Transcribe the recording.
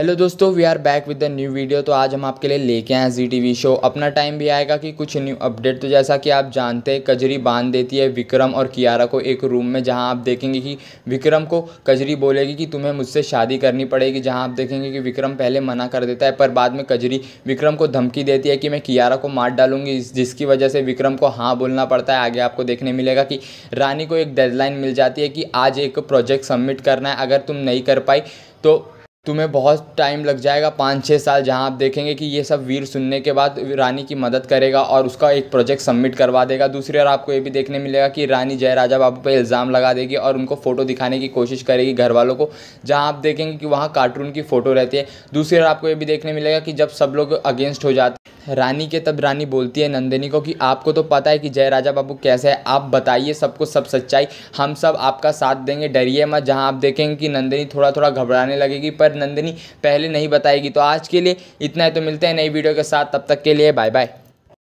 hello दोस्तों we are back with the new video तो आज हम आपके लिए लेके आए हैं जी टी शो अपना टाइम भी आएगा कि कुछ न्यू अपडेट तो जैसा कि आप जानते हैं कजरी बांध देती है विक्रम और कियारा को एक रूम में जहां आप देखेंगे कि विक्रम को कजरी बोलेगी कि तुम्हें मुझसे शादी करनी पड़ेगी जहां आप देखेंगे कि विक्रम पहले मना कर देता है पर बाद में कजरी विक्रम को धमकी देती है कि मैं कियारा को मार डालूंगी जिसकी वजह से विक्रम को हाँ बोलना पड़ता है आगे आपको देखने मिलेगा कि रानी को एक डेडलाइन मिल जाती है कि आज एक प्रोजेक्ट सबमिट करना है अगर तुम नहीं कर पाई तो तुम्हें बहुत टाइम लग जाएगा पाँच छः साल जहाँ आप देखेंगे कि ये सब वीर सुनने के बाद रानी की मदद करेगा और उसका एक प्रोजेक्ट सबमिट करवा देगा दूसरी ओर आपको ये भी देखने मिलेगा कि रानी जयराजा बाबू पर इल्ज़ाम लगा देगी और उनको फ़ोटो दिखाने की कोशिश करेगी घर वालों को जहाँ आप देखेंगे कि वहाँ कार्टून की फ़ोटो रहती है दूसरी ओर आपको ये भी देखने मिलेगा कि जब सब लोग अगेंस्ट हो जाते रानी के तब रानी बोलती है नंदिनी को कि आपको तो पता है कि जय राजा बाबू कैसे है आप बताइए सबको सब सच्चाई हम सब आपका साथ देंगे डरिए मत जहाँ आप देखेंगे कि नंदिनी थोड़ा थोड़ा घबराने लगेगी पर नंदिनी पहले नहीं बताएगी तो आज के लिए इतना ही तो मिलते हैं नई वीडियो के साथ तब तक के लिए बाय बाय